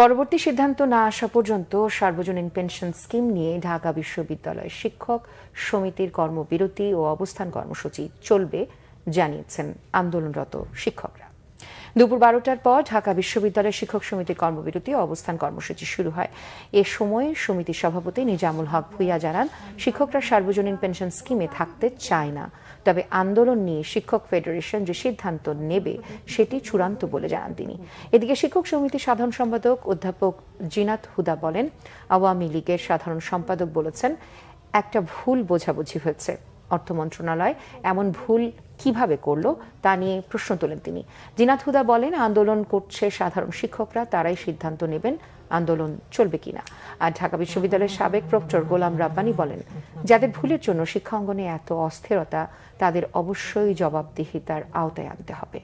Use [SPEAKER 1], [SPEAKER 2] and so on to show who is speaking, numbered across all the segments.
[SPEAKER 1] পরবর্তী সিদ্ধান্ত না আসা পর্যন্ত সার্বজনীন পেনশন স্কিম নিয়ে ঢাকা বিশ্ববিদ্যালয় শিক্ষক সমিতির কর্মবিরতি ও অবস্থান কর্মসূচি চলবে জানিয়েছেন আন্দোলনরত শিক্ষকরা দুপুর বারোটার পর ঢাকা বিশ্ববিদ্যালয় শিক্ষক সমিতির কর্মবিরতি ও অবস্থান কর্মসূচি শুরু হয় এ সময় সমিতির সভাপতি নিজামুল হক ভুইয়া জানান শিক্ষকরা সার্বজনীন পেনশন স্কিমে থাকতে চায় না তবে আন্দোলন নিয়ে শিক্ষক ফেডারেশন যে সিদ্ধান্ত নেবে সেটি চূড়ান্ত বলে জানান তিনি এদিকে শিক্ষক সমিতির সাধারণ সম্পাদক অধ্যাপক জিনাত হুদা বলেন আওয়ামী লীগের সাধারণ সম্পাদক বলেছেন একটা ভুল বোঝাবুঝি হয়েছে অর্থ মন্ত্রণালয় এমন ভুল কিভাবে করলো তা নিয়ে প্রশ্ন তোলেন তিনি জিনাত হুদা বলেন আন্দোলন করছে সাধারণ শিক্ষকরা তারাই সিদ্ধান্ত নেবেন আন্দোলন চলবে কিনা আর ঢাকা বিশ্ববিদ্যালয়ের সাবেক প্রক্টর গোলাম রাব্বানি বলেন যাদের ভুলের জন্য শিক্ষা অঙ্গনে এত অস্থিরতা তাদের অবশ্যই জবাবদিহিতার আওতায় আনতে হবে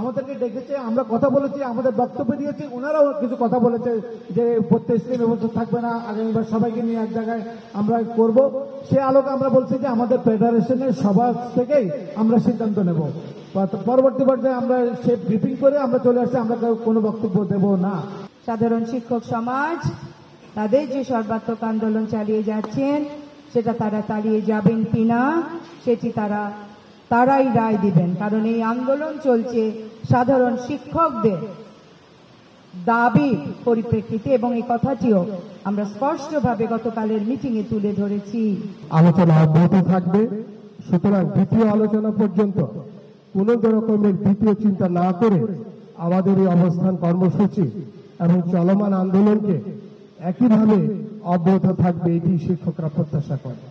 [SPEAKER 1] আমাদেরকে ডেকেছে
[SPEAKER 2] আমরা কথা বলেছি আমাদের বক্তব্য দিয়েছি ওনারাও কিছু কথা বলেছে যে প্রত্যেক স্কিমে থাকবে না আগামীবার সবাইকে নিয়ে এক জায়গায় আমরা করব সে আলোকে আমরা বলছি যে আমাদের ফেডারেশনের সভা থেকেই আমরা সিদ্ধান্ত নেব পরবর্তী পর্যায়ে আমরা সে ব্রিফিং
[SPEAKER 3] করে আমরা চলে আসছি আমরা কোনো বক্তব্য দেব না সাধারণ শিক্ষক সমাজ তাদের যে সর্বাত্মক আন্দোলন চালিয়ে যাচ্ছেন সেটা তারা চালিয়ে যাবেন কিনা সেটি তারা তারাই রায় দিবেন কারণ এই আন্দোলন চলছে সাধারণ শিক্ষকদের দাবি পরিপ্রেক্ষিতে এবং এই কথাটিও আমরা স্পষ্টভাবে গতকালের মিটিংয়ে তুলে ধরেছি
[SPEAKER 4] আলোচনা অব্যাহত থাকবে সুতরাং দ্বিতীয় আলোচনা পর্যন্ত কোনো রকমের দ্বিতীয় চিন্তা না করে আমাদের এই অবস্থান কর্মসূচি এবং চলমান আন্দোলনকে একইভাবে
[SPEAKER 3] অব্যাহত থাকবে এটি শিক্ষকরা প্রত্যাশা করে